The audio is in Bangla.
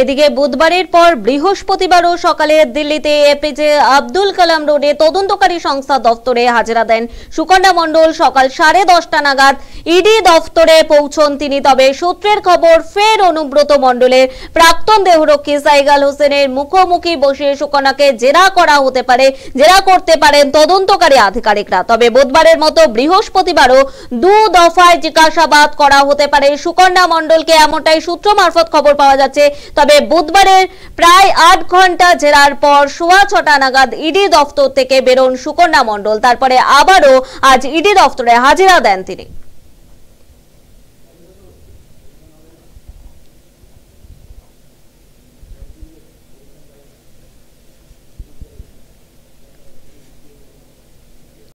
এদিকে বুধবারের পর বৃহস্পতিবারও সকালে দিল্লিতে এপিজে আব্দুল কালাম রোডে তদন্তকারী সংস্থা দপ্তরে হাজিরা দেন সুকন্যা মন্ডল সকাল সাড়ে দশটা নাগাদ ইডি দফতরে পৌঁছন তিনি তবে সূত্রের খবর ফের অনুব্রত মন্ডলের প্রাক্তন দেহরক্ষী সাইগাল হোসেনের মুখোমুখি বসে সুকন্যাকে জেরা করা হতে পারে জেরা করতে পারেন তদন্তকারী আধিকারিকরা তবে বুধবারের মতো বৃহস্পতিবারও দু দফায় জিজ্ঞাসাবাদ করা হতে পারে সুকন্যা মন্ডলকে এমনটাই সূত্র মারফত খবর পাওয়া যাচ্ছে তবে বুধবারের প্রায় আট ঘন্টা জেরার পর সোয়া ছটা নাগাদ ইডি দফতর থেকে বেরোন সুকন্যা মন্ডল তারপরে আবারও আজ ইডি দফতরে হাজিরা দেন তিনি